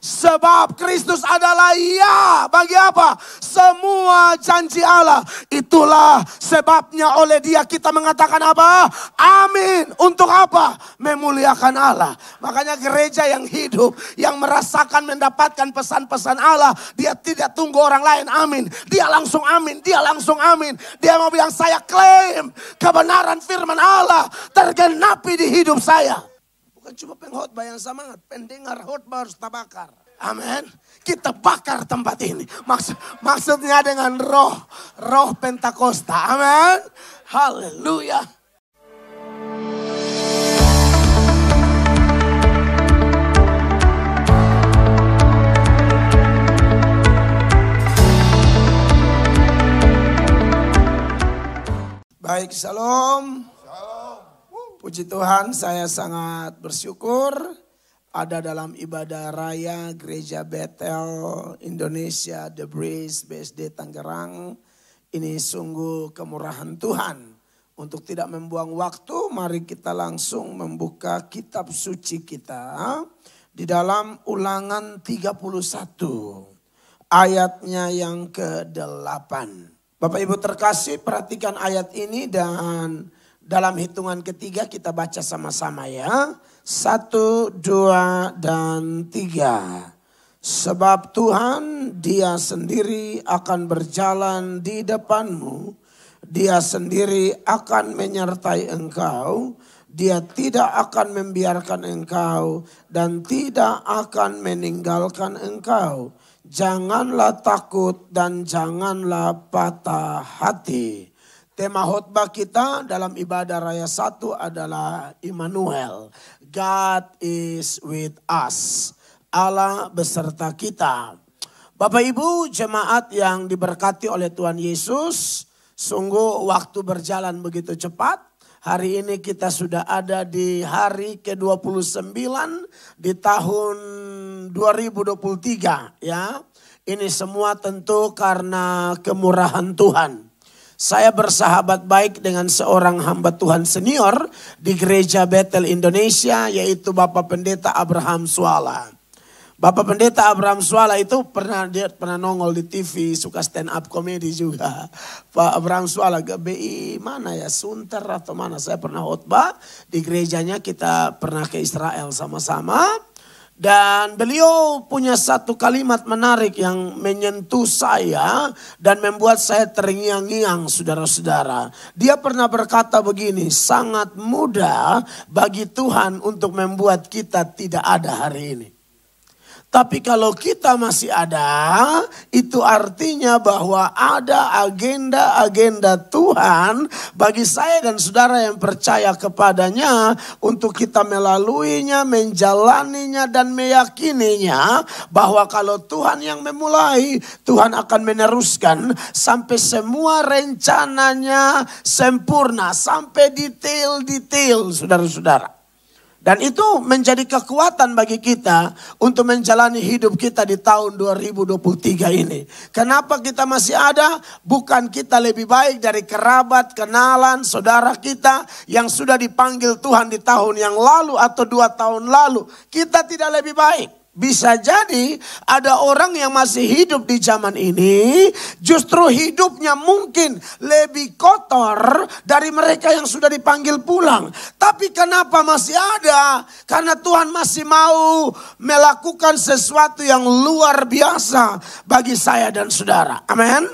Sebab Kristus adalah ya bagi apa? Semua janji Allah. Itulah sebabnya oleh dia kita mengatakan apa? Amin. Untuk apa? Memuliakan Allah. Makanya gereja yang hidup, yang merasakan mendapatkan pesan-pesan Allah. Dia tidak tunggu orang lain amin. Dia langsung amin. Dia langsung amin. Dia mau bilang saya klaim kebenaran firman Allah tergenapi di hidup saya bukan cuma pengkhotbah yang semangat, pendengar khotbah harus terbakar. Amin. Kita bakar tempat ini. Maksud, maksudnya dengan roh, roh Pentakosta. Amin. Haleluya. Baik, salam puji Tuhan saya sangat bersyukur ada dalam ibadah raya gereja Betel Indonesia The Breeze BSD Tangerang. Ini sungguh kemurahan Tuhan. Untuk tidak membuang waktu, mari kita langsung membuka kitab suci kita di dalam Ulangan 31 ayatnya yang ke-8. Bapak Ibu terkasih, perhatikan ayat ini dan dalam hitungan ketiga kita baca sama-sama ya. Satu, dua, dan tiga. Sebab Tuhan dia sendiri akan berjalan di depanmu. Dia sendiri akan menyertai engkau. Dia tidak akan membiarkan engkau dan tidak akan meninggalkan engkau. Janganlah takut dan janganlah patah hati. Tema khotbah kita dalam ibadah raya satu adalah Immanuel. God is with us. Allah beserta kita. Bapak Ibu jemaat yang diberkati oleh Tuhan Yesus. Sungguh waktu berjalan begitu cepat. Hari ini kita sudah ada di hari ke-29 di tahun 2023 ya. Ini semua tentu karena kemurahan Tuhan saya bersahabat baik dengan seorang hamba Tuhan senior di gereja Bethel Indonesia yaitu Bapak Pendeta Abraham Suala. Bapak Pendeta Abraham Suala itu pernah dia pernah nongol di TV, suka stand up komedi juga. Pak Abraham Suala GBI mana ya Sunter atau mana saya pernah khotbah di gerejanya kita pernah ke Israel sama-sama. Dan beliau punya satu kalimat menarik yang menyentuh saya dan membuat saya terngiang-ngiang saudara-saudara. Dia pernah berkata begini, sangat mudah bagi Tuhan untuk membuat kita tidak ada hari ini. Tapi kalau kita masih ada, itu artinya bahwa ada agenda-agenda Tuhan bagi saya dan saudara yang percaya kepadanya untuk kita melaluinya, menjalaninya dan meyakininya bahwa kalau Tuhan yang memulai, Tuhan akan meneruskan sampai semua rencananya sempurna, sampai detail-detail saudara-saudara. Dan itu menjadi kekuatan bagi kita untuk menjalani hidup kita di tahun 2023 ini. Kenapa kita masih ada? Bukan kita lebih baik dari kerabat, kenalan, saudara kita yang sudah dipanggil Tuhan di tahun yang lalu atau dua tahun lalu. Kita tidak lebih baik. Bisa jadi ada orang yang masih hidup di zaman ini justru hidupnya mungkin lebih kotor dari mereka yang sudah dipanggil pulang. Tapi kenapa masih ada? Karena Tuhan masih mau melakukan sesuatu yang luar biasa bagi saya dan saudara. Amin.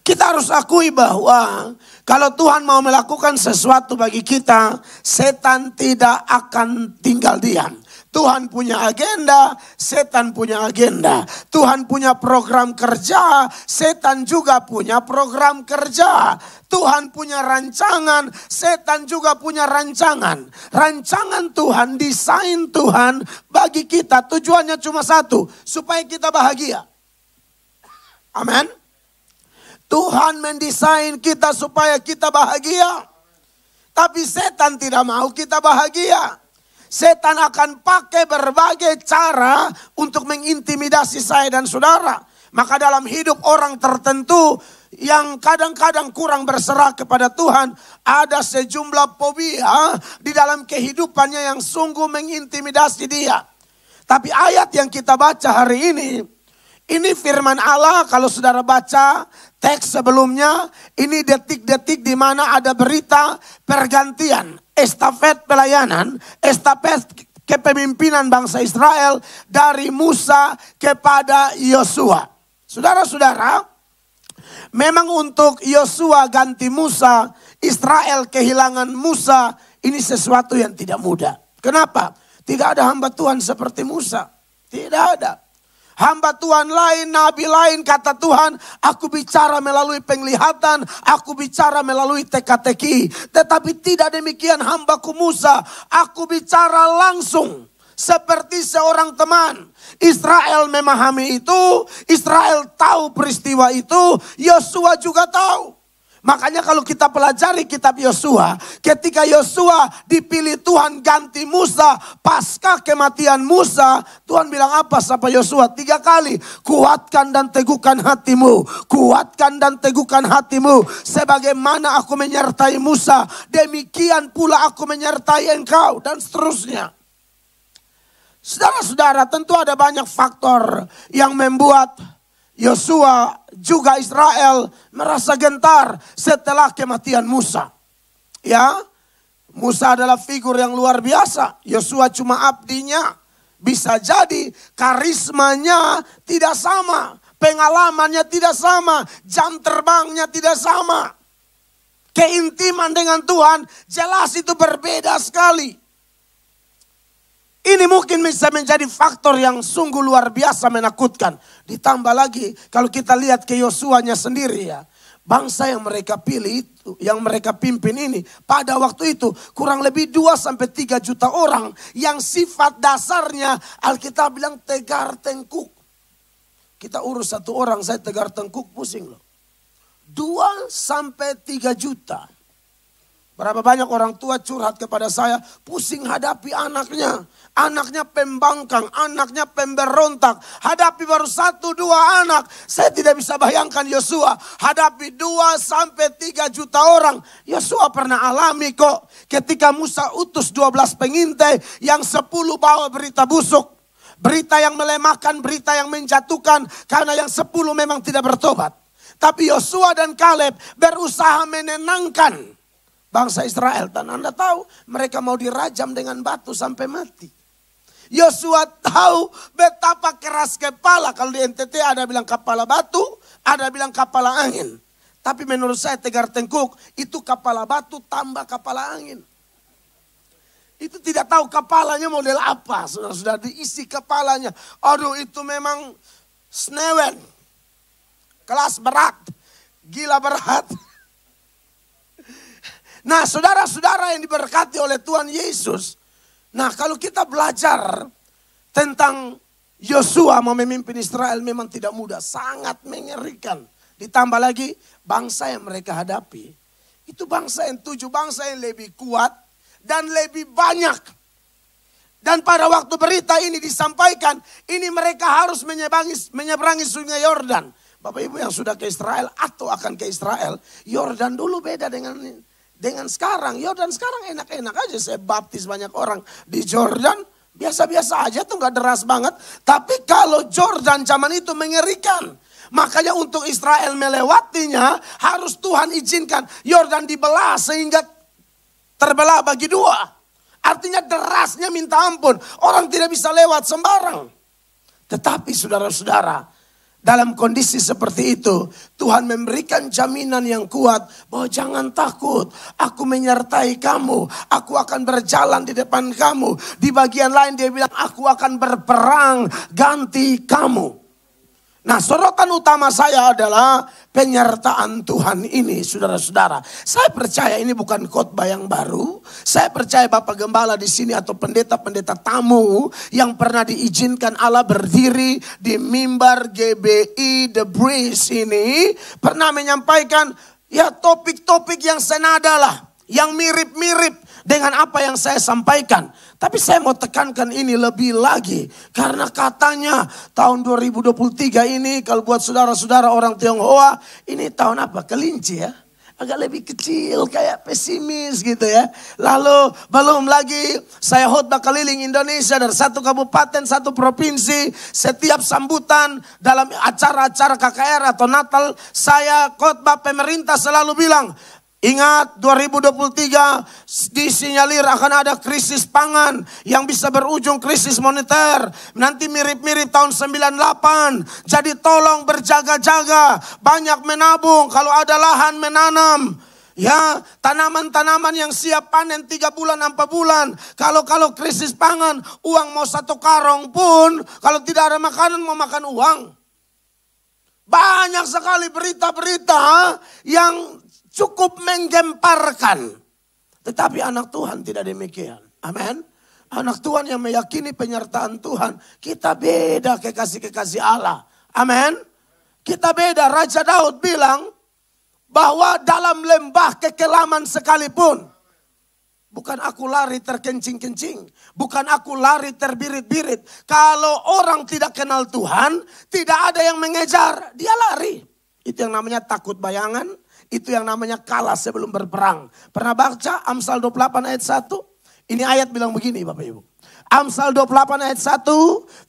Kita harus akui bahwa kalau Tuhan mau melakukan sesuatu bagi kita, setan tidak akan tinggal diam. Tuhan punya agenda, setan punya agenda. Tuhan punya program kerja, setan juga punya program kerja. Tuhan punya rancangan, setan juga punya rancangan. Rancangan Tuhan, desain Tuhan bagi kita tujuannya cuma satu, supaya kita bahagia. Amin. Tuhan mendesain kita supaya kita bahagia. Tapi setan tidak mau kita bahagia. Setan akan pakai berbagai cara untuk mengintimidasi saya dan saudara. Maka dalam hidup orang tertentu yang kadang-kadang kurang berserah kepada Tuhan, ada sejumlah pobia di dalam kehidupannya yang sungguh mengintimidasi dia. Tapi ayat yang kita baca hari ini, ini firman Allah kalau saudara baca teks sebelumnya, ini detik-detik di mana ada berita pergantian estafet pelayanan, estafet kepemimpinan bangsa Israel dari Musa kepada Yosua. Saudara-saudara, memang untuk Yosua ganti Musa, Israel kehilangan Musa, ini sesuatu yang tidak mudah. Kenapa? Tidak ada hamba Tuhan seperti Musa. Tidak ada hamba Tuhan lain, nabi lain, kata Tuhan, aku bicara melalui penglihatan, aku bicara melalui teka-teki. Tetapi tidak demikian hambaku Musa, aku bicara langsung seperti seorang teman. Israel memahami itu, Israel tahu peristiwa itu, Yosua juga tahu. Makanya kalau kita pelajari kitab Yosua, ketika Yosua dipilih Tuhan ganti Musa, pasca kematian Musa, Tuhan bilang apa sama Yosua? Tiga kali, kuatkan dan teguhkan hatimu, kuatkan dan teguhkan hatimu, sebagaimana aku menyertai Musa, demikian pula aku menyertai engkau, dan seterusnya. Saudara-saudara, tentu ada banyak faktor yang membuat Yosua juga Israel merasa gentar setelah kematian Musa. Ya, Musa adalah figur yang luar biasa. Yosua cuma abdinya. Bisa jadi karismanya tidak sama, pengalamannya tidak sama, jam terbangnya tidak sama. Keintiman dengan Tuhan jelas itu berbeda sekali. Ini mungkin bisa menjadi faktor yang sungguh luar biasa menakutkan. Ditambah lagi kalau kita lihat ke Yosuanya sendiri ya. Bangsa yang mereka pilih itu, yang mereka pimpin ini. Pada waktu itu kurang lebih 2 sampai 3 juta orang yang sifat dasarnya Alkitab bilang tegar tengkuk. Kita urus satu orang saya tegar tengkuk pusing loh. 2 sampai 3 juta. Berapa banyak orang tua curhat kepada saya, pusing hadapi anaknya. Anaknya pembangkang, anaknya pemberontak. Hadapi baru satu dua anak. Saya tidak bisa bayangkan Yosua hadapi dua sampai tiga juta orang. Yosua pernah alami kok ketika Musa utus dua belas pengintai yang sepuluh bawa berita busuk. Berita yang melemahkan, berita yang menjatuhkan. Karena yang sepuluh memang tidak bertobat. Tapi Yosua dan Kaleb berusaha menenangkan bangsa Israel. Dan Anda tahu mereka mau dirajam dengan batu sampai mati. Yosua tahu betapa keras kepala. Kalau di NTT ada bilang kepala batu, ada bilang kepala angin. Tapi menurut saya tegar tengkuk itu kepala batu tambah kepala angin. Itu tidak tahu kepalanya model apa. Sudah-sudah diisi kepalanya. Aduh itu memang snewen. Kelas berat. Gila berat. Nah saudara-saudara yang diberkati oleh Tuhan Yesus. Nah kalau kita belajar tentang Yosua memimpin Israel memang tidak mudah. Sangat mengerikan. Ditambah lagi bangsa yang mereka hadapi. Itu bangsa yang tujuh bangsa yang lebih kuat dan lebih banyak. Dan pada waktu berita ini disampaikan, ini mereka harus menyeberangi, menyeberangi sungai Yordan. Bapak Ibu yang sudah ke Israel atau akan ke Israel, Yordan dulu beda dengan dengan sekarang, Yordan ya, sekarang enak-enak aja saya baptis banyak orang. Di Jordan biasa-biasa aja tuh gak deras banget. Tapi kalau Jordan zaman itu mengerikan. Makanya untuk Israel melewatinya harus Tuhan izinkan Yordan dibelah sehingga terbelah bagi dua. Artinya derasnya minta ampun. Orang tidak bisa lewat sembarang. Tetapi saudara-saudara, dalam kondisi seperti itu, Tuhan memberikan jaminan yang kuat bahwa jangan takut, aku menyertai kamu, aku akan berjalan di depan kamu. Di bagian lain dia bilang, aku akan berperang ganti kamu. Nah, sorotan utama saya adalah penyertaan Tuhan ini, saudara-saudara. Saya percaya ini bukan khotbah yang baru. Saya percaya Bapak Gembala di sini atau pendeta-pendeta tamu yang pernah diizinkan Allah berdiri di mimbar GBI The Breeze ini pernah menyampaikan ya topik-topik yang senada lah, yang mirip-mirip dengan apa yang saya sampaikan. Tapi saya mau tekankan ini lebih lagi. Karena katanya tahun 2023 ini kalau buat saudara-saudara orang Tionghoa. Ini tahun apa? Kelinci ya agak lebih kecil, kayak pesimis gitu ya. Lalu belum lagi saya khotbah keliling Indonesia dari satu kabupaten, satu provinsi. Setiap sambutan dalam acara-acara KKR atau Natal, saya khotbah pemerintah selalu bilang, Ingat 2023 disinyalir akan ada krisis pangan yang bisa berujung krisis moneter. Nanti mirip-mirip tahun 98. Jadi tolong berjaga-jaga, banyak menabung. Kalau ada lahan menanam. Ya, tanaman-tanaman yang siap panen tiga bulan, empat bulan. Kalau kalau krisis pangan, uang mau satu karung pun, kalau tidak ada makanan mau makan uang. Banyak sekali berita-berita yang cukup menggemparkan. Tetapi anak Tuhan tidak demikian. Amin. Anak Tuhan yang meyakini penyertaan Tuhan. Kita beda kekasih-kekasih Allah. Amin. Kita beda. Raja Daud bilang bahwa dalam lembah kekelaman sekalipun. Bukan aku lari terkencing-kencing. Bukan aku lari terbirit-birit. Kalau orang tidak kenal Tuhan, tidak ada yang mengejar. Dia lari. Itu yang namanya takut bayangan, itu yang namanya kalah sebelum berperang. Pernah baca Amsal 28 ayat 1? Ini ayat bilang begini Bapak Ibu. Amsal 28 ayat 1,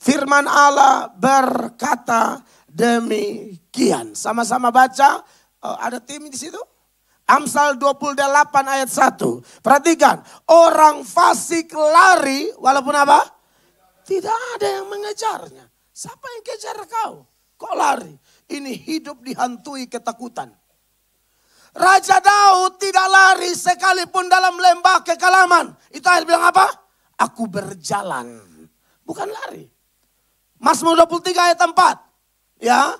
firman Allah berkata demikian. Sama-sama baca, eh, ada tim di situ? Amsal 28 ayat 1. Perhatikan, orang fasik lari walaupun apa? Tidak ada yang mengejarnya. Siapa yang kejar kau? Kok lari? Ini hidup dihantui ketakutan. Raja Daud tidak lari sekalipun dalam lembah kekalaman. Itu ayat bilang apa? Aku berjalan. Bukan lari. Mazmur 23 ayat 4. Ya.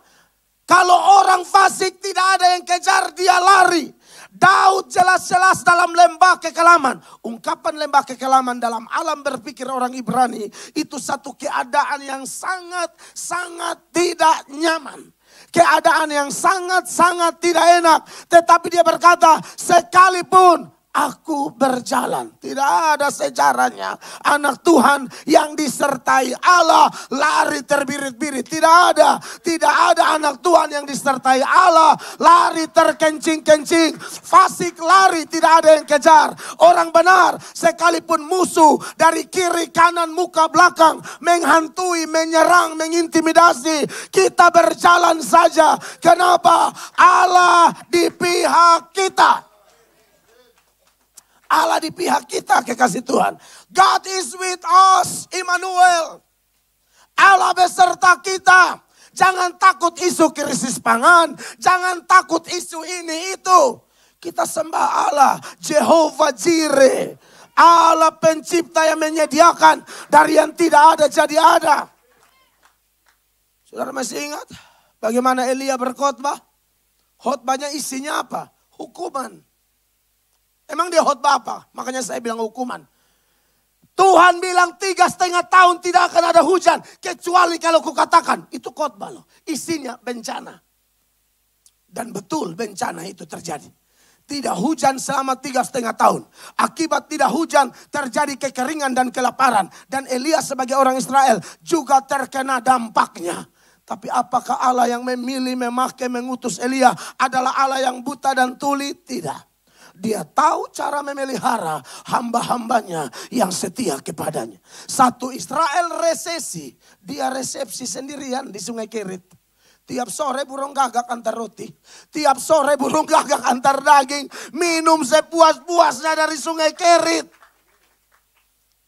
Kalau orang fasik tidak ada yang kejar dia lari. Daud jelas-jelas dalam lembah kekelaman. Ungkapan lembah kekelaman dalam alam berpikir orang Ibrani. Itu satu keadaan yang sangat-sangat tidak nyaman keadaan yang sangat-sangat tidak enak. Tetapi dia berkata, sekalipun aku berjalan. Tidak ada sejarahnya anak Tuhan yang disertai Allah lari terbirit-birit. Tidak ada, tidak ada anak Tuhan yang disertai Allah lari terkencing-kencing. Fasik lari, tidak ada yang kejar. Orang benar sekalipun musuh dari kiri kanan muka belakang menghantui, menyerang, mengintimidasi. Kita berjalan saja. Kenapa? Allah di pihak kita. Allah di pihak kita kekasih Tuhan. God is with us, Immanuel. Allah beserta kita. Jangan takut isu krisis pangan. Jangan takut isu ini itu. Kita sembah Allah, Jehovah Jireh. Allah pencipta yang menyediakan dari yang tidak ada jadi ada. Saudara masih ingat bagaimana Elia berkhotbah? Khotbahnya isinya apa? Hukuman. Emang dia khotbah apa? Makanya saya bilang hukuman. Tuhan bilang tiga setengah tahun tidak akan ada hujan. Kecuali kalau kukatakan. Itu khotbah loh. Isinya bencana. Dan betul bencana itu terjadi. Tidak hujan selama tiga setengah tahun. Akibat tidak hujan terjadi kekeringan dan kelaparan. Dan Elia sebagai orang Israel juga terkena dampaknya. Tapi apakah Allah yang memilih, memakai, mengutus Elia adalah Allah yang buta dan tuli? Tidak. Dia tahu cara memelihara hamba-hambanya yang setia kepadanya. Satu Israel resesi, dia resepsi sendirian di sungai Kerit. Tiap sore burung gagak antar roti. Tiap sore burung gagak antar daging. Minum sepuas-puasnya dari sungai Kerit.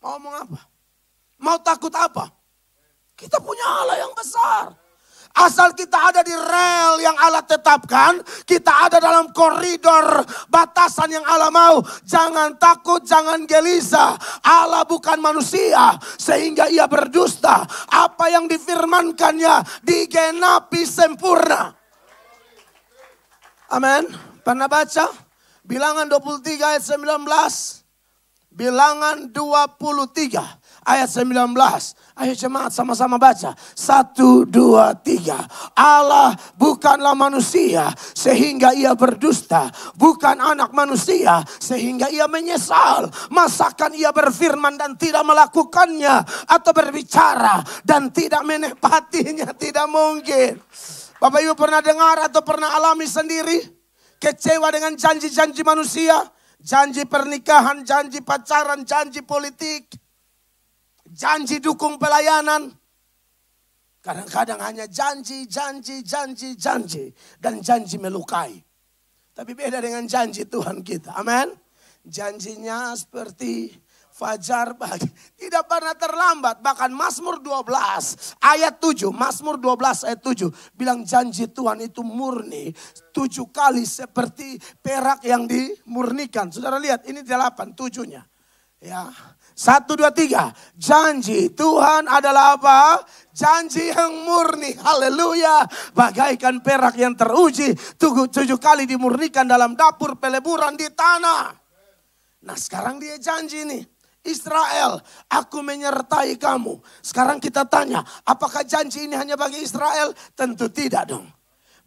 Mau ngomong apa? Mau takut apa? Kita punya Allah yang besar. Asal kita ada di rel yang Allah tetapkan, kita ada dalam koridor batasan yang Allah mau. Jangan takut, jangan gelisah. Allah bukan manusia sehingga ia berdusta. Apa yang difirmankannya digenapi sempurna. Amin. Pernah baca? Bilangan 23 ayat 19. Bilangan 23 ayat 19. Ayo jemaat sama-sama baca. Satu, dua, tiga. Allah bukanlah manusia sehingga ia berdusta. Bukan anak manusia sehingga ia menyesal. Masakan ia berfirman dan tidak melakukannya. Atau berbicara dan tidak menepatinya. Tidak mungkin. Bapak Ibu pernah dengar atau pernah alami sendiri? Kecewa dengan janji-janji manusia? Janji pernikahan, janji pacaran, janji politik janji dukung pelayanan. Kadang-kadang hanya janji, janji, janji, janji. Dan janji melukai. Tapi beda dengan janji Tuhan kita. amen? Janjinya seperti fajar pagi. Tidak pernah terlambat. Bahkan Mazmur 12 ayat 7. Mazmur 12 ayat 7. Bilang janji Tuhan itu murni. Tujuh kali seperti perak yang dimurnikan. Saudara lihat ini delapan tujuhnya. Ya, satu, dua, tiga. Janji Tuhan adalah apa? Janji yang murni. Haleluya. Bagaikan perak yang teruji. Tujuh, tujuh kali dimurnikan dalam dapur peleburan di tanah. Nah sekarang dia janji nih. Israel, aku menyertai kamu. Sekarang kita tanya, apakah janji ini hanya bagi Israel? Tentu tidak dong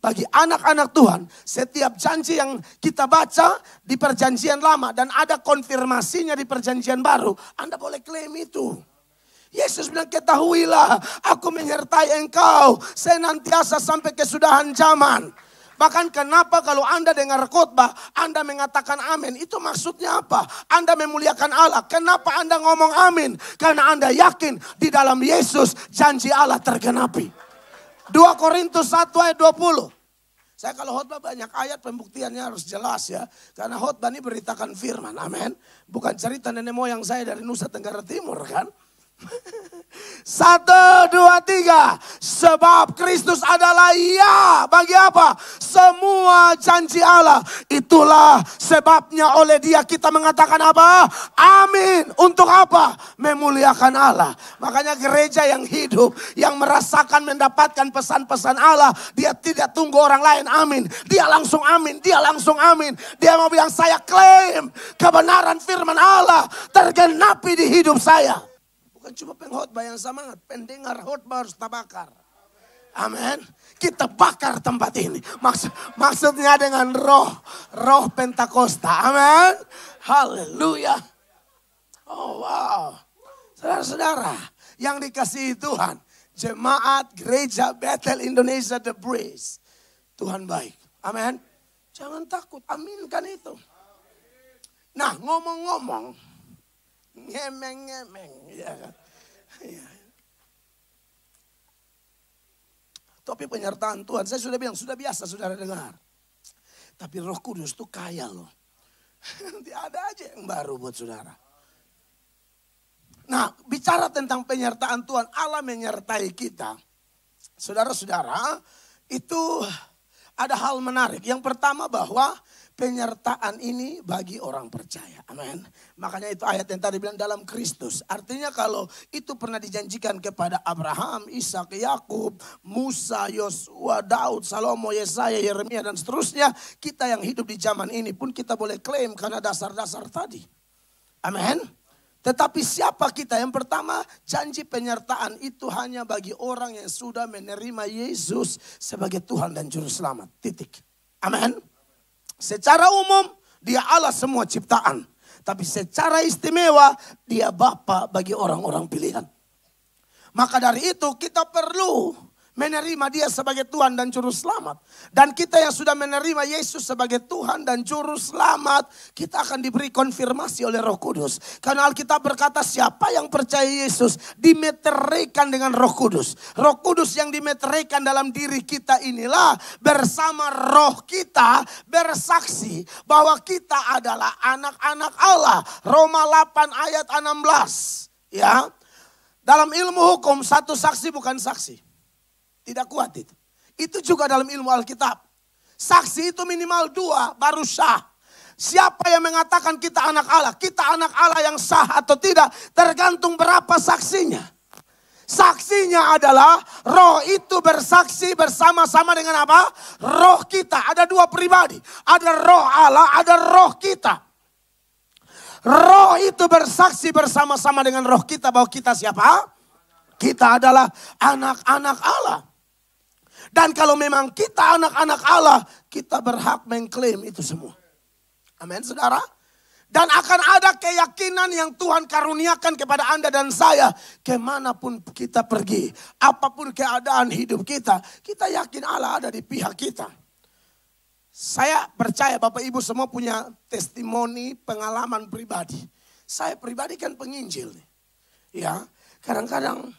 bagi anak-anak Tuhan, setiap janji yang kita baca di perjanjian lama dan ada konfirmasinya di perjanjian baru, Anda boleh klaim itu. Yesus bilang, ketahuilah aku menyertai engkau senantiasa sampai kesudahan zaman. Bahkan kenapa kalau Anda dengar khotbah, Anda mengatakan amin. Itu maksudnya apa? Anda memuliakan Allah. Kenapa Anda ngomong amin? Karena Anda yakin di dalam Yesus janji Allah tergenapi. 2 Korintus 1 ayat 20. Saya kalau khotbah banyak ayat pembuktiannya harus jelas ya. Karena khotbah ini beritakan firman, amin. Bukan cerita nenek moyang saya dari Nusa Tenggara Timur kan. Satu, dua, tiga. Sebab Kristus adalah ya bagi apa? Semua janji Allah. Itulah sebabnya oleh dia kita mengatakan apa? Amin. Untuk apa? Memuliakan Allah. Makanya gereja yang hidup, yang merasakan mendapatkan pesan-pesan Allah. Dia tidak tunggu orang lain. Amin. Dia langsung amin. Dia langsung amin. Dia mau bilang saya klaim kebenaran firman Allah tergenapi di hidup saya bukan cuma pengkhotbah yang semangat, pendengar khotbah harus terbakar, Amin. Kita bakar tempat ini. Maksud, maksudnya dengan roh, roh Pentakosta. Amin. Haleluya. Oh wow. Saudara-saudara yang dikasihi Tuhan. Jemaat Gereja Bethel Indonesia The Breeze. Tuhan baik. Amin. Jangan takut, aminkan itu. Nah ngomong-ngomong ngemeng ngemeng ya kan ya. tapi penyertaan Tuhan saya sudah bilang sudah biasa saudara dengar tapi Roh Kudus itu kaya loh nanti ada aja yang baru buat saudara nah bicara tentang penyertaan Tuhan Allah menyertai kita saudara-saudara itu ada hal menarik yang pertama bahwa penyertaan ini bagi orang percaya. Amin. Makanya itu ayat yang tadi bilang dalam Kristus. Artinya kalau itu pernah dijanjikan kepada Abraham, Ishak, Yakub, Musa, Yosua, Daud, Salomo, Yesaya, Yeremia dan seterusnya, kita yang hidup di zaman ini pun kita boleh klaim karena dasar-dasar tadi. Amin. Tetapi siapa kita? Yang pertama, janji penyertaan itu hanya bagi orang yang sudah menerima Yesus sebagai Tuhan dan juru selamat. Titik. Amin. Secara umum dia Allah semua ciptaan. Tapi secara istimewa dia Bapa bagi orang-orang pilihan. Maka dari itu kita perlu menerima dia sebagai Tuhan dan Juru Selamat. Dan kita yang sudah menerima Yesus sebagai Tuhan dan Juru Selamat, kita akan diberi konfirmasi oleh roh kudus. Karena Alkitab berkata siapa yang percaya Yesus dimeterikan dengan roh kudus. Roh kudus yang dimeterikan dalam diri kita inilah bersama roh kita bersaksi bahwa kita adalah anak-anak Allah. Roma 8 ayat 16. Ya, dalam ilmu hukum satu saksi bukan saksi. Tidak kuat itu. Itu juga dalam ilmu Alkitab. Saksi itu minimal dua baru sah. Siapa yang mengatakan kita anak Allah? Kita anak Allah yang sah atau tidak tergantung berapa saksinya. Saksinya adalah roh itu bersaksi bersama-sama dengan apa? Roh kita. Ada dua pribadi. Ada roh Allah, ada roh kita. Roh itu bersaksi bersama-sama dengan roh kita bahwa kita siapa? Kita adalah anak-anak Allah. Dan kalau memang kita anak-anak Allah, kita berhak mengklaim itu semua. Amin saudara. Dan akan ada keyakinan yang Tuhan karuniakan kepada Anda dan saya. Kemanapun kita pergi, apapun keadaan hidup kita, kita yakin Allah ada di pihak kita. Saya percaya Bapak Ibu semua punya testimoni pengalaman pribadi. Saya pribadi kan penginjil Ya, kadang-kadang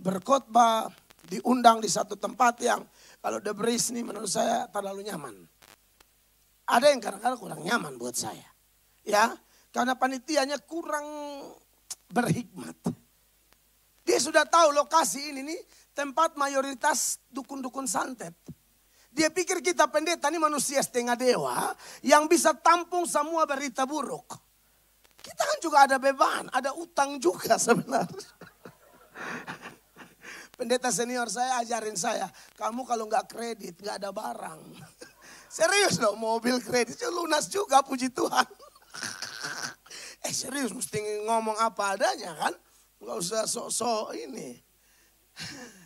berkhotbah diundang di satu tempat yang kalau The Breeze ini menurut saya terlalu nyaman. Ada yang kadang-kadang kurang nyaman buat saya. Ya, karena panitianya kurang berhikmat. Dia sudah tahu lokasi ini nih tempat mayoritas dukun-dukun santet. Dia pikir kita pendeta ini manusia setengah dewa yang bisa tampung semua berita buruk. Kita kan juga ada beban, ada utang juga sebenarnya. Pendeta senior saya ajarin saya, kamu kalau nggak kredit nggak ada barang. serius loh, mobil kredit lunas juga puji Tuhan. eh serius mesti ngomong apa adanya kan, nggak usah sok-sok ini.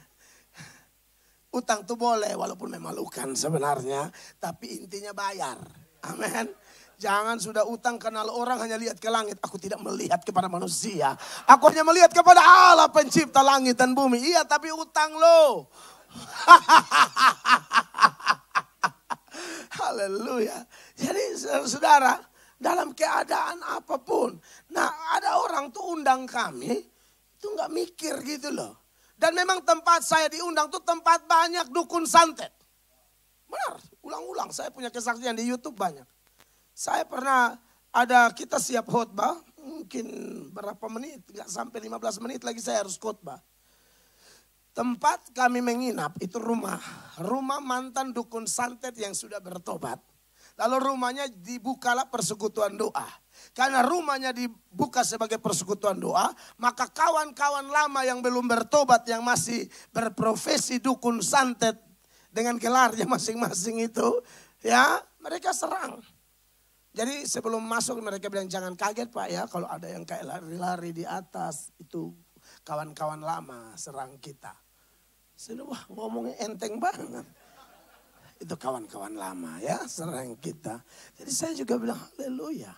Utang tuh boleh walaupun memalukan sebenarnya, tapi intinya bayar. Amin. Jangan sudah utang kenal orang hanya lihat ke langit. Aku tidak melihat kepada manusia. Aku hanya melihat kepada Allah pencipta langit dan bumi. Iya tapi utang lo. Haleluya. Jadi saudara dalam keadaan apapun. Nah ada orang tuh undang kami. Itu nggak mikir gitu loh. Dan memang tempat saya diundang tuh tempat banyak dukun santet. Benar, ulang-ulang saya punya kesaksian di Youtube banyak saya pernah ada kita siap khotbah, mungkin berapa menit, nggak sampai 15 menit lagi saya harus khotbah. Tempat kami menginap itu rumah, rumah mantan dukun santet yang sudah bertobat. Lalu rumahnya dibukalah persekutuan doa. Karena rumahnya dibuka sebagai persekutuan doa, maka kawan-kawan lama yang belum bertobat, yang masih berprofesi dukun santet dengan gelarnya masing-masing itu, ya mereka serang. Jadi sebelum masuk mereka bilang jangan kaget Pak ya kalau ada yang kayak lari-lari di atas itu kawan-kawan lama serang kita. Sudah wah ngomongnya enteng banget. Itu kawan-kawan lama ya serang kita. Jadi saya juga bilang haleluya.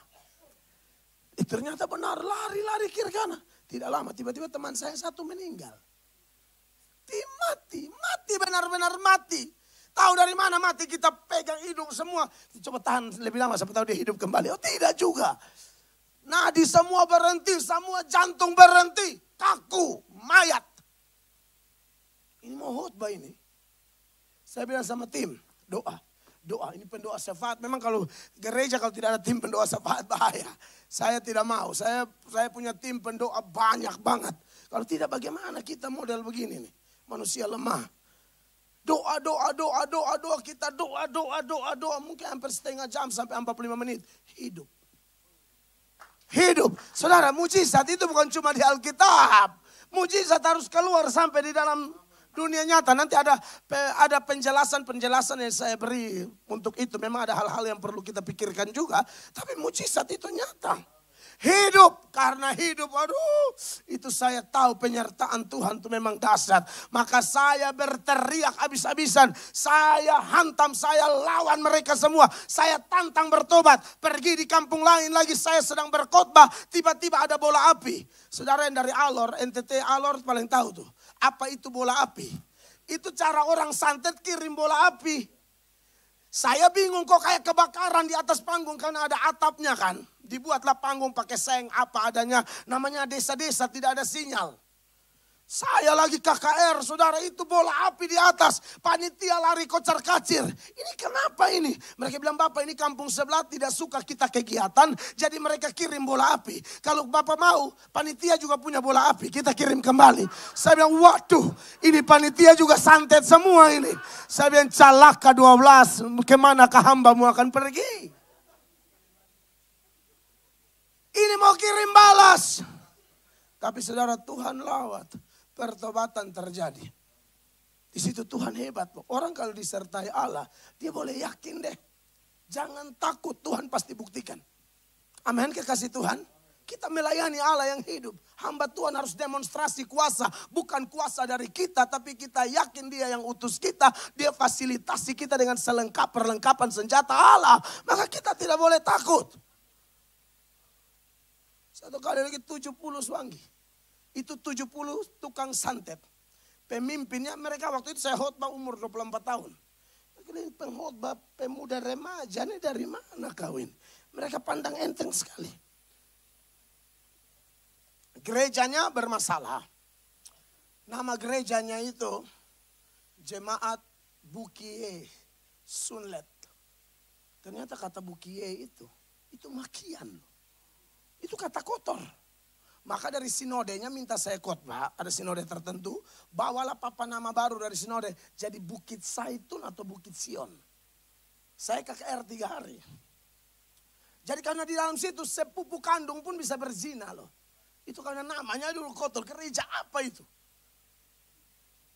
Eh, ternyata benar lari-lari kiri kanan. Tidak lama tiba-tiba teman saya satu meninggal. Mati, mati, mati benar-benar mati. Tahu dari mana mati kita pegang hidup semua. Coba tahan lebih lama sampai tahu dia hidup kembali. Oh tidak juga. Nadi semua berhenti, semua jantung berhenti. Kaku, mayat. Ini mau khutbah ini. Saya bilang sama tim, doa. Doa, ini pendoa syafaat. Memang kalau gereja kalau tidak ada tim pendoa syafaat bahaya. Saya tidak mau, saya saya punya tim pendoa banyak banget. Kalau tidak bagaimana kita model begini nih. Manusia lemah. Doa, doa, doa, doa, doa. Kita doa, doa, doa, doa. Mungkin hampir setengah jam sampai 45 menit. Hidup. Hidup. Saudara, mujizat itu bukan cuma di Alkitab. Mujizat harus keluar sampai di dalam dunia nyata. Nanti ada ada penjelasan-penjelasan yang saya beri untuk itu. Memang ada hal-hal yang perlu kita pikirkan juga. Tapi mujizat itu nyata. Hidup karena hidup. Aduh, itu saya tahu penyertaan Tuhan itu memang dahsyat. Maka saya berteriak habis-habisan. Saya hantam, saya lawan mereka semua. Saya tantang bertobat. Pergi di kampung lain lagi saya sedang berkhotbah, tiba-tiba ada bola api. Saudara yang dari Alor, NTT Alor paling tahu tuh. Apa itu bola api? Itu cara orang santet kirim bola api. Saya bingung kok kayak kebakaran di atas panggung karena ada atapnya kan. Dibuatlah panggung pakai seng apa adanya. Namanya desa-desa tidak ada sinyal. Saya lagi KKR, saudara itu bola api di atas. Panitia lari kocar kacir. Ini kenapa ini? Mereka bilang, Bapak ini kampung sebelah tidak suka kita kegiatan. Jadi mereka kirim bola api. Kalau Bapak mau, panitia juga punya bola api. Kita kirim kembali. Saya bilang, waduh ini panitia juga santet semua ini. Saya bilang, calaka 12, kahamba mu akan pergi? Ini mau kirim balas. Tapi saudara Tuhan lawat pertobatan terjadi. Di situ Tuhan hebat. Orang kalau disertai Allah, dia boleh yakin deh. Jangan takut, Tuhan pasti buktikan. Amin kekasih Tuhan. Kita melayani Allah yang hidup. Hamba Tuhan harus demonstrasi kuasa. Bukan kuasa dari kita, tapi kita yakin dia yang utus kita. Dia fasilitasi kita dengan selengkap perlengkapan senjata Allah. Maka kita tidak boleh takut. Satu kali lagi 70 suanggi. Itu 70 tukang santet. Pemimpinnya mereka waktu itu saya khotbah umur 24 tahun. Ini pengkhotbah pemuda remaja ini dari mana kawin Mereka pandang enteng sekali. Gerejanya bermasalah. Nama gerejanya itu Jemaat Bukie Sunlet. Ternyata kata Bukie itu, itu makian. Itu kata kotor. Maka dari sinodenya minta saya khotbah, ada sinode tertentu, bawalah papan nama baru dari sinode jadi Bukit Saitun atau Bukit Sion. Saya ke KKR tiga hari. Jadi karena di dalam situ sepupu kandung pun bisa berzina loh. Itu karena namanya dulu kotor, gereja apa itu?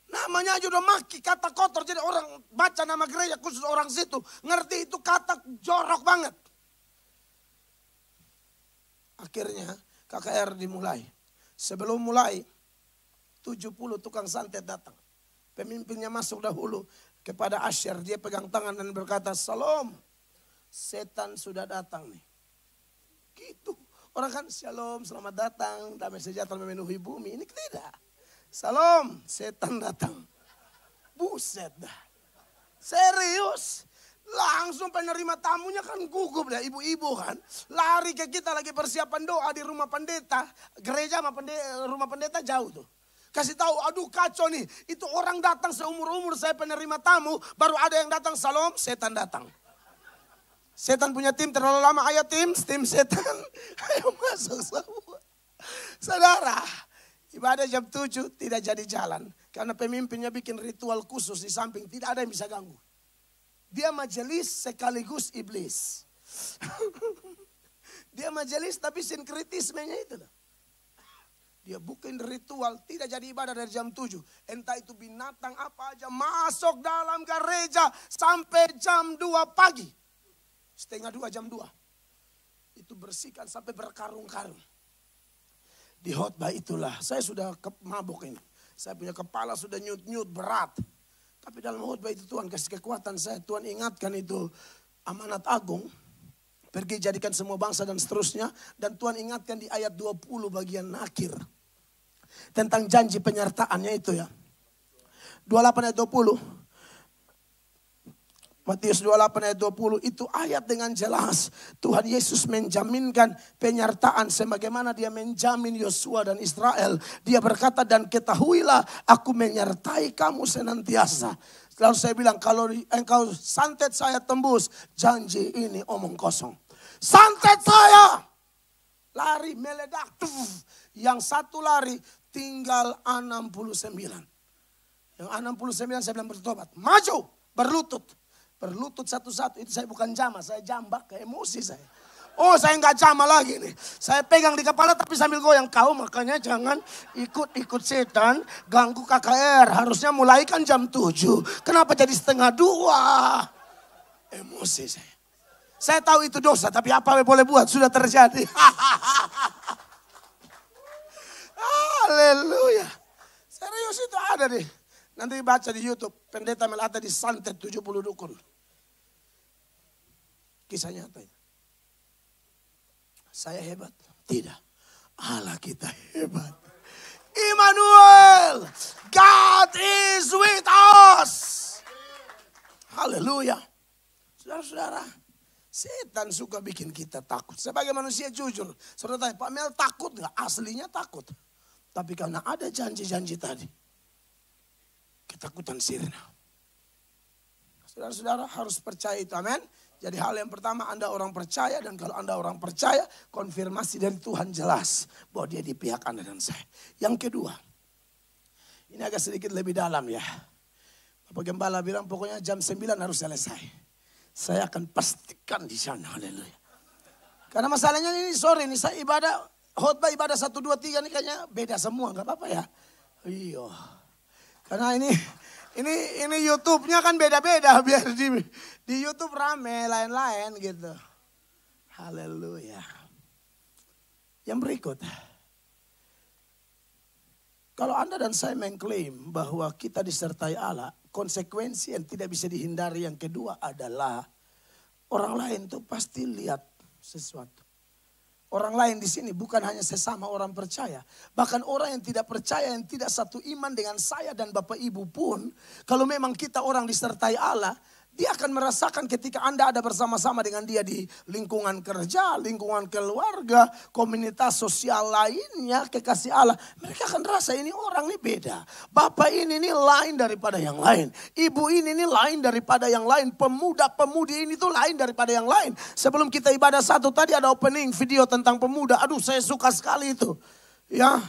Namanya aja udah maki kata kotor. Jadi orang baca nama gereja khusus orang situ. Ngerti itu kata jorok banget. Akhirnya KKR dimulai. Sebelum mulai, 70 tukang santet datang. Pemimpinnya masuk dahulu kepada Asyar. Dia pegang tangan dan berkata, Salam, setan sudah datang nih. Gitu. Orang kan salam selamat datang, damai sejahtera memenuhi bumi. Ini tidak. Salam, setan datang. Buset dah. Serius. Langsung penerima tamunya kan gugup ya ibu-ibu kan. Lari ke kita lagi persiapan doa di rumah pendeta. Gereja sama pendeta, rumah pendeta jauh tuh. Kasih tahu, aduh kacau nih. Itu orang datang seumur-umur saya penerima tamu. Baru ada yang datang, salom, setan datang. Setan punya tim terlalu lama, ayo tim, tim setan. Ayo masuk semua. Saudara, ibadah jam 7 tidak jadi jalan. Karena pemimpinnya bikin ritual khusus di samping, tidak ada yang bisa ganggu. Dia majelis sekaligus iblis. dia majelis tapi sinkritismenya itu loh. Dia bukan ritual, tidak jadi ibadah dari jam 7. Entah itu binatang apa aja masuk dalam gereja sampai jam 2 pagi. Setengah 2 jam 2. Itu bersihkan sampai berkarung-karung. Di khotbah itulah, saya sudah mabuk ini. Saya punya kepala sudah nyut-nyut berat. Tapi dalam khutbah itu Tuhan kasih kekuatan saya. Tuhan ingatkan itu amanat agung. Pergi jadikan semua bangsa dan seterusnya. Dan Tuhan ingatkan di ayat 20 bagian akhir. Tentang janji penyertaannya itu ya. 28 ayat 20. Matius 28 ayat 20 itu ayat dengan jelas Tuhan Yesus menjaminkan penyertaan sebagaimana dia menjamin Yosua dan Israel. Dia berkata dan ketahuilah aku menyertai kamu senantiasa. Lalu saya bilang kalau engkau santet saya tembus janji ini omong kosong. Santet saya lari meledak. Tuf. Yang satu lari tinggal 69. Yang 69 saya bilang bertobat. Maju berlutut berlutut satu-satu itu saya bukan jama, saya jambak ke emosi saya. Oh saya nggak jama lagi nih. Saya pegang di kepala tapi sambil goyang. Kau makanya jangan ikut-ikut setan. Ganggu KKR. Harusnya mulai kan jam 7. Kenapa jadi setengah dua? Emosi saya. Saya tahu itu dosa tapi apa yang boleh buat sudah terjadi. Haleluya. Serius itu ada deh. Nanti baca di Youtube pendeta melata disantet 70 dukun. Kisah nyatanya. Saya hebat? Tidak. Allah kita hebat. Immanuel, God is with us. Haleluya. Saudara-saudara, setan suka bikin kita takut. Sebagai manusia jujur, saudara tanya, Pak Mel takut nggak? Aslinya takut. Tapi karena ada janji-janji tadi, ketakutan sirna. Saudara-saudara harus percaya itu, amin. Jadi hal yang pertama Anda orang percaya dan kalau Anda orang percaya konfirmasi dari Tuhan jelas bahwa dia di pihak Anda dan saya. Yang kedua, ini agak sedikit lebih dalam ya. Bapak Gembala bilang pokoknya jam 9 harus selesai. Saya akan pastikan di sana, haleluya. Karena masalahnya ini sore ini saya ibadah, khotbah ibadah 1, 2, 3 ini kayaknya beda semua, Gak apa-apa ya. Iya. Karena ini ini ini YouTube-nya kan beda-beda biar di di YouTube rame lain-lain gitu. Haleluya. Yang berikut. Kalau Anda dan saya mengklaim bahwa kita disertai Allah, konsekuensi yang tidak bisa dihindari yang kedua adalah orang lain tuh pasti lihat sesuatu orang lain di sini, bukan hanya sesama orang percaya. Bahkan orang yang tidak percaya, yang tidak satu iman dengan saya dan Bapak Ibu pun, kalau memang kita orang disertai Allah, dia akan merasakan ketika Anda ada bersama-sama dengan dia di lingkungan kerja, lingkungan keluarga, komunitas sosial lainnya, kekasih Allah. Mereka akan rasa ini orang ini beda. Bapak ini ini lain daripada yang lain. Ibu ini ini lain daripada yang lain. Pemuda-pemudi ini tuh lain daripada yang lain. Sebelum kita ibadah satu tadi ada opening video tentang pemuda. Aduh saya suka sekali itu. Ya,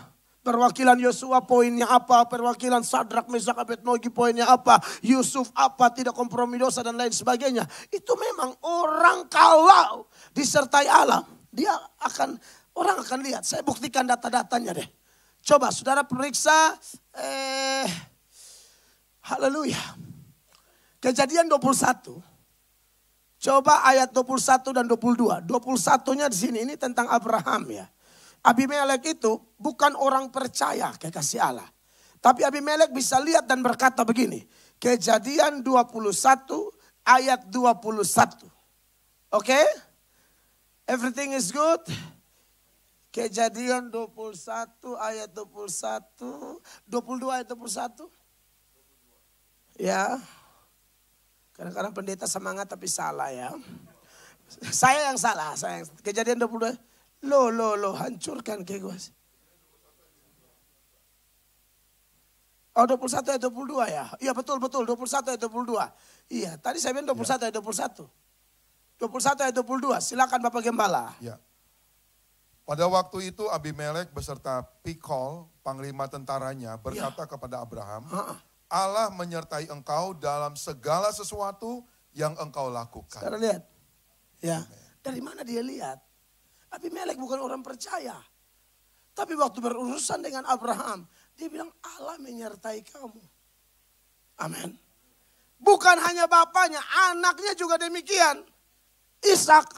Perwakilan Yosua poinnya apa? Perwakilan Sadrak, Mesak, Abednego poinnya apa? Yusuf apa? Tidak kompromi dosa dan lain sebagainya. Itu memang orang kalau disertai alam. Dia akan, orang akan lihat. Saya buktikan data-datanya deh. Coba saudara periksa. Eh, haleluya. Kejadian 21. Coba ayat 21 dan 22. 21-nya di sini ini tentang Abraham ya. Abimelek itu bukan orang percaya kekasih Allah. Tapi Abimelek bisa lihat dan berkata begini. Kejadian 21 ayat 21. Oke? Okay? Everything is good. Kejadian 21 ayat 21, 22 ayat 21. Ya. Kadang-kadang pendeta semangat tapi salah ya. Saya yang salah, saya yang, kejadian 22. Lo, lo, lo, hancurkan kegoasi. Oh 21 ayat 22 ya. Iya betul betul 21 ayat 22. Iya, tadi saya bilang 21 ya. ayat 21. 21 ayat 22, silakan Bapak Gembala. Ya. Pada waktu itu Abimelek beserta Pikol, panglima tentaranya berkata ya. kepada Abraham, -ha. Allah menyertai engkau dalam segala sesuatu yang engkau lakukan. Sekarang lihat. Ya. Dari mana dia lihat? Melek bukan orang percaya. Tapi waktu berurusan dengan Abraham, dia bilang Allah menyertai kamu. Amin. Bukan hanya bapaknya, anaknya juga demikian. Ishak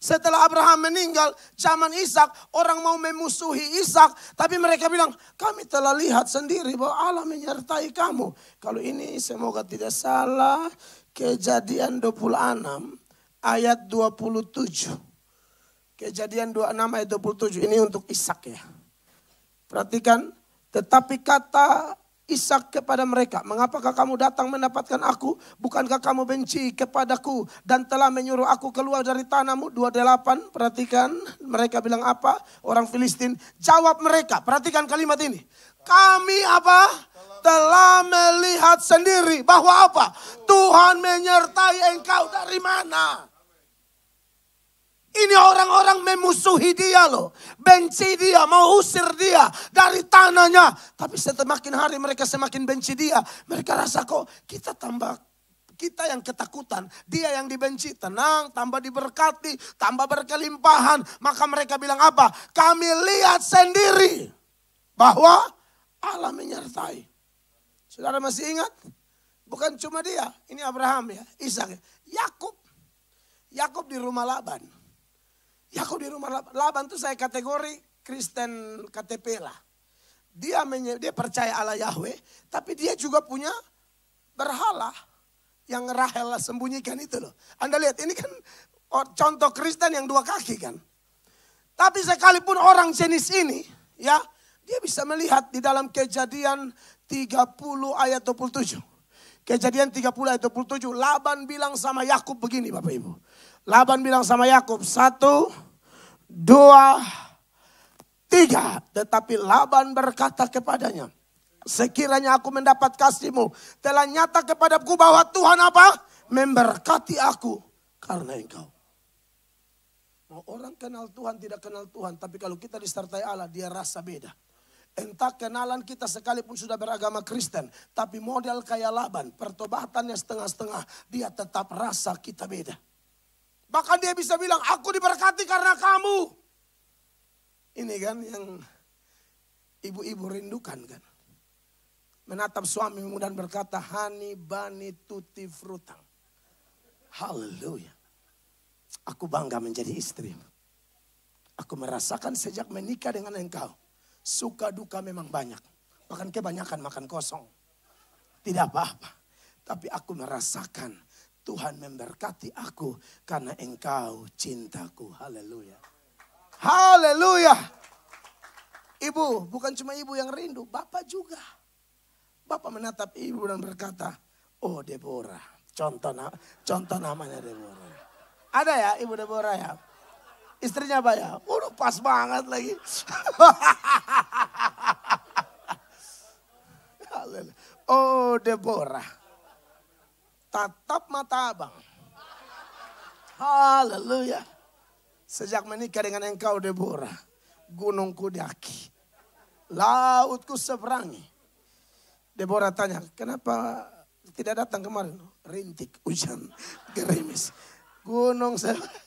setelah Abraham meninggal, zaman Ishak orang mau memusuhi Ishak, tapi mereka bilang, "Kami telah lihat sendiri bahwa Allah menyertai kamu." Kalau ini semoga tidak salah, Kejadian 26 ayat 27. Kejadian 26 ayat 27 ini untuk Ishak ya. Perhatikan, tetapi kata Ishak kepada mereka, mengapakah kamu datang mendapatkan aku? Bukankah kamu benci kepadaku dan telah menyuruh aku keluar dari tanahmu? 28, perhatikan mereka bilang apa? Orang Filistin, jawab mereka, perhatikan kalimat ini. Kami apa? Telah melihat sendiri bahwa apa? Tuhan menyertai engkau dari mana? Ini orang-orang memusuhi dia loh. Benci dia, mau usir dia dari tanahnya. Tapi semakin hari mereka semakin benci dia. Mereka rasa kok kita tambah kita yang ketakutan, dia yang dibenci, tenang, tambah diberkati, tambah berkelimpahan. Maka mereka bilang apa? Kami lihat sendiri bahwa Allah menyertai. Saudara masih ingat? Bukan cuma dia, ini Abraham ya, Ishak ya. Yakub. Yakub di rumah Laban. Ya kalau di rumah Laban tuh saya kategori Kristen KTP lah. Dia, menye, dia percaya Allah Yahweh, tapi dia juga punya berhala yang Rahel sembunyikan itu loh. Anda lihat ini kan contoh Kristen yang dua kaki kan. Tapi sekalipun orang jenis ini ya dia bisa melihat di dalam kejadian 30 ayat 27. Kejadian 30 ayat 27, Laban bilang sama Yakub begini Bapak Ibu. Laban bilang sama Yakub, satu, dua, tiga. Tetapi Laban berkata kepadanya, sekiranya aku mendapat kasihmu, telah nyata kepadaku bahwa Tuhan apa? Memberkati aku karena engkau. Mau orang kenal Tuhan, tidak kenal Tuhan. Tapi kalau kita disertai Allah, dia rasa beda. Entah kenalan kita sekalipun sudah beragama Kristen, tapi model kayak Laban, pertobatannya setengah-setengah, dia tetap rasa kita beda. Bahkan dia bisa bilang, aku diberkati karena kamu. Ini kan yang ibu-ibu rindukan kan. Menatap suami dan berkata, Hani bani tuti frutang. Haleluya. Aku bangga menjadi istri Aku merasakan sejak menikah dengan engkau. Suka duka memang banyak. Bahkan kebanyakan makan kosong. Tidak apa-apa. Tapi aku merasakan Tuhan memberkati aku karena engkau cintaku. Haleluya. Haleluya. Ibu, bukan cuma ibu yang rindu, bapak juga. Bapak menatap ibu dan berkata, oh Deborah. Contoh, contoh namanya Deborah. Ada ya ibu Deborah ya? Istrinya apa ya? Udah pas banget lagi. Haleluya. oh Deborah tatap mata abang. Haleluya. Sejak menikah dengan engkau Deborah, gunungku daki, lautku seberangi. Deborah tanya, kenapa tidak datang kemarin? Rintik, hujan, gerimis. Gunung seberangi.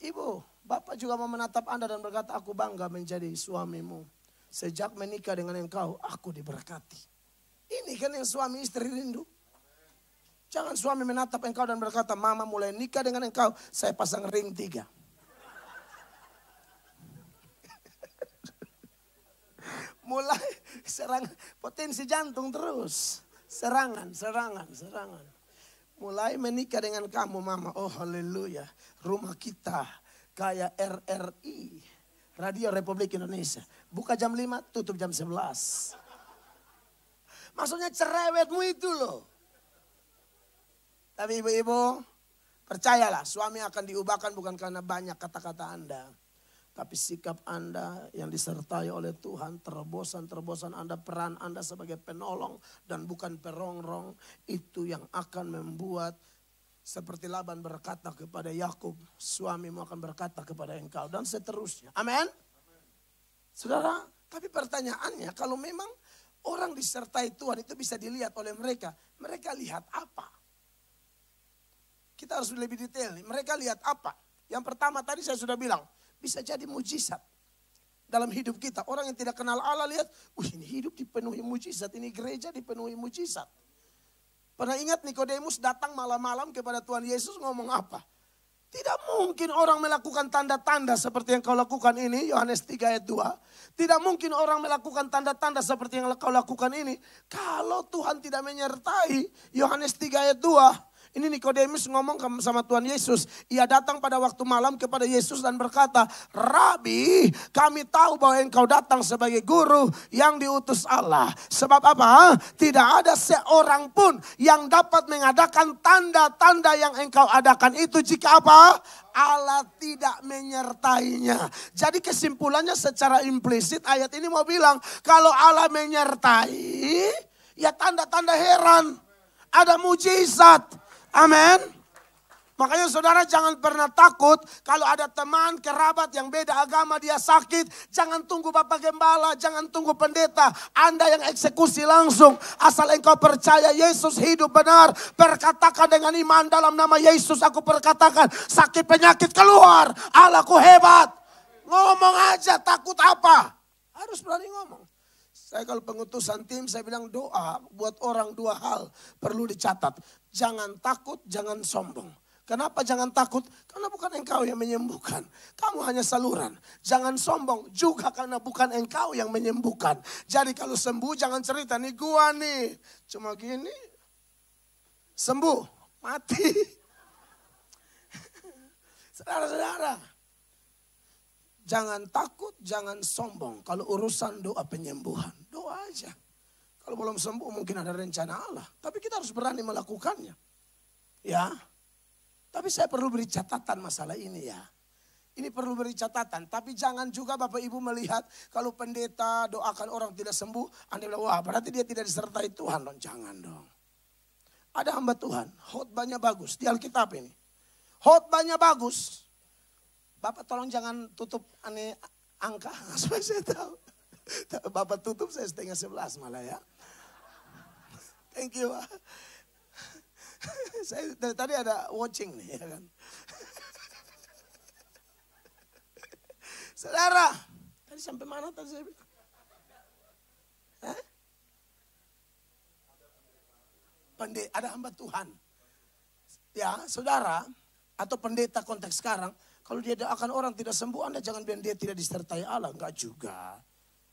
Ibu, Bapak juga mau menatap Anda dan berkata, aku bangga menjadi suamimu. Sejak menikah dengan engkau, aku diberkati. Ini kan yang suami istri rindu. Jangan suami menatap engkau dan berkata, Mama mulai nikah dengan engkau, saya pasang ring tiga. mulai serang potensi jantung terus. Serangan, serangan, serangan. Mulai menikah dengan kamu mama. Oh haleluya. Rumah kita kayak RRI. Radio Republik Indonesia. Buka jam 5, tutup jam 11. Maksudnya cerewetmu itu loh. Tapi ibu-ibu, percayalah suami akan diubahkan bukan karena banyak kata-kata Anda. Tapi sikap Anda yang disertai oleh Tuhan, terobosan-terobosan Anda, peran Anda sebagai penolong dan bukan perongrong. Itu yang akan membuat seperti Laban berkata kepada Yakub, suamimu akan berkata kepada engkau dan seterusnya. Amin. Saudara, tapi pertanyaannya kalau memang Orang disertai Tuhan itu bisa dilihat oleh mereka. Mereka lihat apa? Kita harus lebih detail. Mereka lihat apa? Yang pertama tadi saya sudah bilang, bisa jadi mujizat dalam hidup kita. Orang yang tidak kenal Allah lihat, wih ini hidup dipenuhi mujizat, ini gereja dipenuhi mujizat. Pernah ingat Nikodemus datang malam-malam kepada Tuhan Yesus ngomong apa? Tidak mungkin orang melakukan tanda-tanda seperti yang kau lakukan ini, Yohanes 3 ayat 2. Tidak mungkin orang melakukan tanda-tanda seperti yang kau lakukan ini. Kalau Tuhan tidak menyertai, Yohanes 3 ayat 2. Ini Nikodemus ngomong sama Tuhan Yesus. Ia datang pada waktu malam kepada Yesus dan berkata, Rabi, kami tahu bahwa engkau datang sebagai guru yang diutus Allah. Sebab apa? Tidak ada seorang pun yang dapat mengadakan tanda-tanda yang engkau adakan itu jika apa? Allah tidak menyertainya. Jadi kesimpulannya secara implisit ayat ini mau bilang, kalau Allah menyertai, ya tanda-tanda heran. Ada mujizat Amin. Makanya saudara jangan pernah takut kalau ada teman, kerabat yang beda agama, dia sakit. Jangan tunggu Bapak Gembala, jangan tunggu pendeta. Anda yang eksekusi langsung. Asal engkau percaya Yesus hidup benar. Perkatakan dengan iman dalam nama Yesus aku perkatakan. Sakit penyakit keluar. Allahku hebat. Ngomong aja takut apa. Harus berani ngomong. Saya kalau pengutusan tim saya bilang doa buat orang dua hal perlu dicatat. Jangan takut, jangan sombong. Kenapa jangan takut? Karena bukan engkau yang menyembuhkan. Kamu hanya saluran. Jangan sombong juga karena bukan engkau yang menyembuhkan. Jadi kalau sembuh jangan cerita nih gua nih. Cuma gini. Sembuh. Mati. Saudara-saudara. Jangan takut, jangan sombong. Kalau urusan doa penyembuhan, doa aja. Kalau belum sembuh mungkin ada rencana Allah. Tapi kita harus berani melakukannya. Ya. Tapi saya perlu beri catatan masalah ini ya. Ini perlu beri catatan. Tapi jangan juga Bapak Ibu melihat kalau pendeta doakan orang tidak sembuh. Anda bilang, wah berarti dia tidak disertai Tuhan. Dong. Jangan dong. Ada hamba Tuhan, khotbahnya bagus. Di Alkitab ini. Khotbahnya bagus. Bapak tolong jangan tutup aneh angka supaya saya tahu. Bapak tutup saya setengah sebelas malah ya. Thank you. saya dari tadi ada watching nih ya kan. Saudara, tadi sampai mana tadi saya bilang? Pendeta, ada hamba Tuhan. Ya, saudara, atau pendeta konteks sekarang, kalau dia doakan orang tidak sembuh, Anda jangan bilang dia tidak disertai Allah. Enggak juga.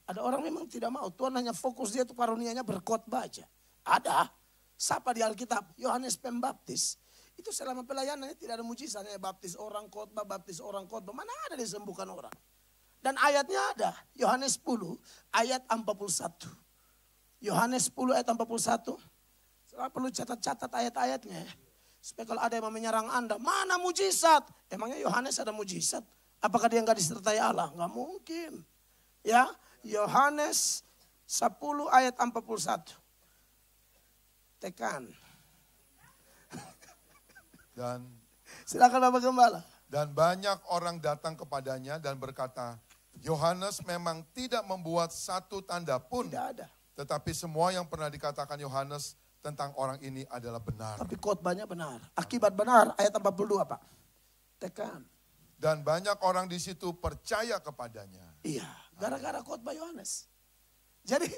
Ada orang memang tidak mau. Tuhan hanya fokus dia tuh karunianya berkhotbah aja. Ada. Siapa di Alkitab? Yohanes Pembaptis. Itu selama pelayanannya tidak ada mujizat. Hanya baptis orang khotbah, baptis orang khotbah. Mana ada disembuhkan orang? Dan ayatnya ada. Yohanes 10 ayat 41. Yohanes 10 ayat 41. Setelah perlu catat-catat ayat-ayatnya Supaya kalau ada yang menyerang Anda, mana mujizat? Emangnya Yohanes ada mujizat? Apakah dia nggak disertai Allah? Nggak mungkin. Ya, Yohanes 10 ayat 41. Tekan. Dan silakan Bapak Gembala. Dan banyak orang datang kepadanya dan berkata, Yohanes memang tidak membuat satu tanda pun. Tidak ada. Tetapi semua yang pernah dikatakan Yohanes tentang orang ini adalah benar. Tapi khotbahnya benar. Akibat benar ayat 42 Pak. Tekan. Dan banyak orang di situ percaya kepadanya. Iya, gara-gara khotbah Yohanes. Jadi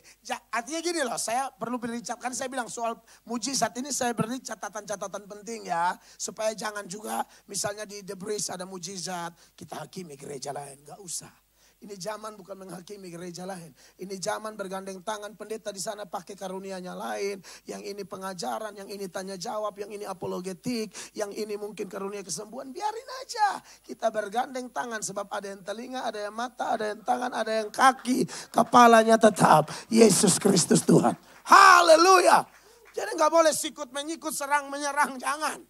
artinya gini loh, saya perlu bericat. Kan saya bilang soal mujizat ini saya beri catatan-catatan penting ya. Supaya jangan juga misalnya di Debris ada mujizat. Kita hakimi gereja lain, gak usah. Ini zaman bukan menghakimi gereja lain. Ini zaman bergandeng tangan pendeta di sana pakai karunianya lain. Yang ini pengajaran, yang ini tanya jawab, yang ini apologetik, yang ini mungkin karunia kesembuhan. Biarin aja. Kita bergandeng tangan sebab ada yang telinga, ada yang mata, ada yang tangan, ada yang kaki. Kepalanya tetap Yesus Kristus Tuhan. Haleluya. Jadi nggak boleh sikut menyikut serang menyerang jangan.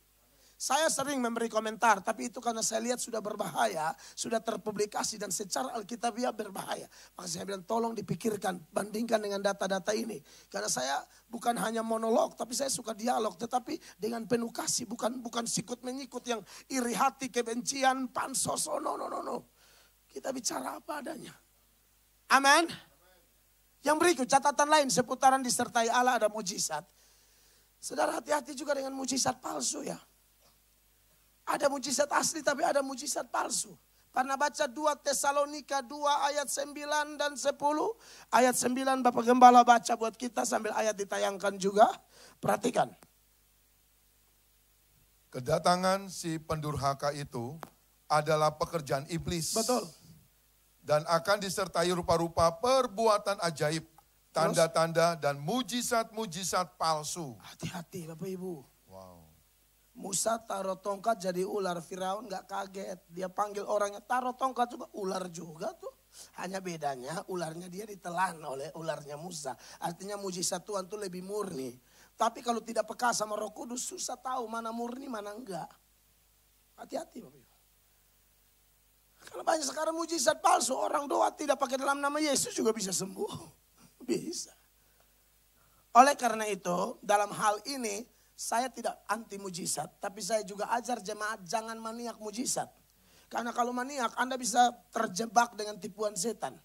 Saya sering memberi komentar, tapi itu karena saya lihat sudah berbahaya, sudah terpublikasi dan secara Alkitabiah berbahaya. Maka saya bilang tolong dipikirkan, bandingkan dengan data-data ini. Karena saya bukan hanya monolog, tapi saya suka dialog, tetapi dengan penuh kasih, bukan bukan sikut menyikut yang iri hati, kebencian, pansos, oh no no no no. Kita bicara apa adanya. Amin. Yang berikut catatan lain seputaran disertai Allah ada mujizat. Saudara hati-hati juga dengan mujizat palsu ya. Ada mujizat asli tapi ada mujizat palsu. Karena baca 2 Tesalonika 2 ayat 9 dan 10. Ayat 9 Bapak Gembala baca buat kita sambil ayat ditayangkan juga. Perhatikan. Kedatangan si pendurhaka itu adalah pekerjaan iblis. Betul. Dan akan disertai rupa-rupa perbuatan ajaib, tanda-tanda dan mujizat-mujizat palsu. Hati-hati Bapak Ibu. Musa taruh tongkat jadi ular. Firaun gak kaget. Dia panggil orangnya taruh tongkat juga ular juga tuh. Hanya bedanya ularnya dia ditelan oleh ularnya Musa. Artinya mujizat Tuhan tuh lebih murni. Tapi kalau tidak peka sama roh kudus susah tahu mana murni mana enggak. Hati-hati Bapak Ibu. Karena banyak sekarang mujizat palsu. Orang doa tidak pakai dalam nama Yesus juga bisa sembuh. Bisa. Oleh karena itu dalam hal ini saya tidak anti mujizat, tapi saya juga ajar jemaat jangan maniak mujizat. Karena kalau maniak Anda bisa terjebak dengan tipuan setan.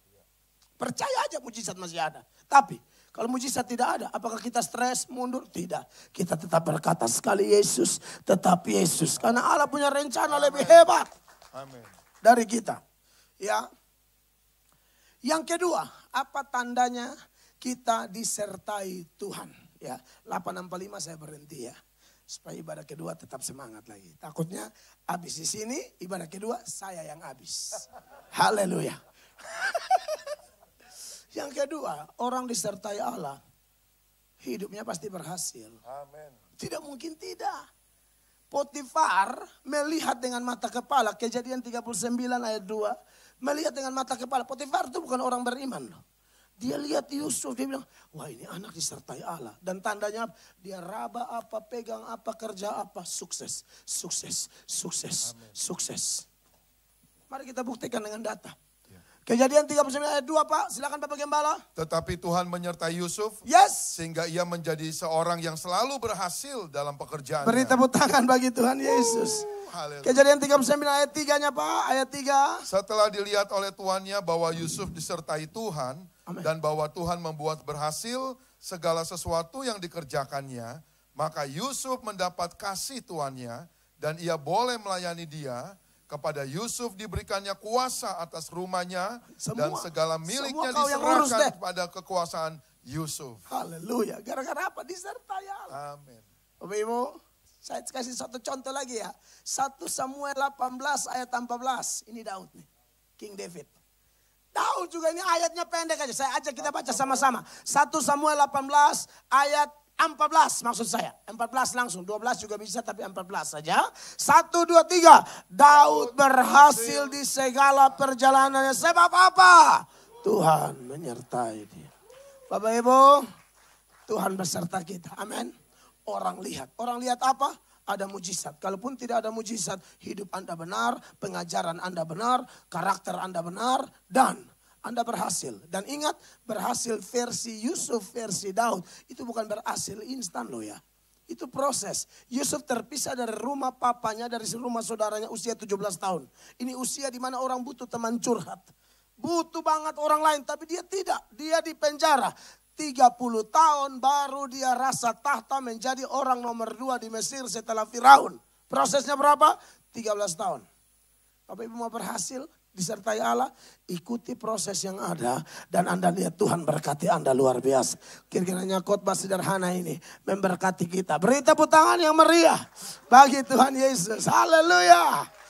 Percaya aja mujizat masih ada. Tapi kalau mujizat tidak ada, apakah kita stres, mundur? Tidak. Kita tetap berkata sekali Yesus, tetap Yesus. Karena Allah punya rencana Amen. lebih hebat Amen. dari kita. Ya. Yang kedua, apa tandanya kita disertai Tuhan? Ya, 865 saya berhenti ya. Supaya ibadah kedua tetap semangat lagi. Takutnya habis di sini, ibadah kedua saya yang habis. Haleluya. yang kedua, orang disertai Allah. Hidupnya pasti berhasil. Amen. Tidak mungkin tidak. Potifar melihat dengan mata kepala kejadian 39 ayat 2. Melihat dengan mata kepala. Potifar itu bukan orang beriman loh. Dia lihat Yusuf, dia bilang, wah ini anak disertai Allah. Dan tandanya dia raba apa, pegang apa, kerja apa, sukses, sukses, sukses, Amen. sukses. Mari kita buktikan dengan data. Ya. Kejadian 39 ayat 2 Pak, silakan Bapak Gembala. Tetapi Tuhan menyertai Yusuf. Yes. Sehingga ia menjadi seorang yang selalu berhasil dalam pekerjaan. Beri tepuk tangan bagi Tuhan Yesus. Uh. Haleluya. Kejadian 39 ayat 3-nya Pak, ayat 3. Setelah dilihat oleh tuannya bahwa Yusuf disertai Tuhan, Amen. dan bahwa Tuhan membuat berhasil segala sesuatu yang dikerjakannya, maka Yusuf mendapat kasih tuannya dan ia boleh melayani dia. Kepada Yusuf diberikannya kuasa atas rumahnya semua, dan segala miliknya diserahkan kepada kekuasaan Yusuf. Haleluya. Gara-gara apa disertai Allah. Amin. Bapak Ibu, saya kasih satu contoh lagi ya. 1 Samuel 18 ayat 14. Ini Daud nih. King David. Tahu juga ini ayatnya pendek aja. Saya ajak kita baca sama-sama. 1 Samuel 18 ayat 14 maksud saya. 14 langsung, 12 juga bisa tapi 14 saja. 1, 2, 3. Daud berhasil di segala perjalanannya. Sebab apa? Tuhan menyertai dia. Bapak Ibu, Tuhan beserta kita. Amin. Orang lihat. Orang lihat apa? ada mujizat. Kalaupun tidak ada mujizat, hidup Anda benar, pengajaran Anda benar, karakter Anda benar, dan anda berhasil. Dan ingat, berhasil versi Yusuf, versi Daud. Itu bukan berhasil instan loh ya. Itu proses. Yusuf terpisah dari rumah papanya, dari rumah saudaranya usia 17 tahun. Ini usia di mana orang butuh teman curhat. Butuh banget orang lain, tapi dia tidak. Dia di penjara. 30 tahun baru dia rasa tahta menjadi orang nomor dua di Mesir setelah Firaun. Prosesnya berapa? 13 tahun. Bapak Ibu mau berhasil disertai Allah, ikuti proses yang ada dan Anda lihat Tuhan berkati Anda luar biasa. Kira-kiranya khotbah sederhana ini memberkati kita. Berita putangan yang meriah bagi Tuhan Yesus. Haleluya.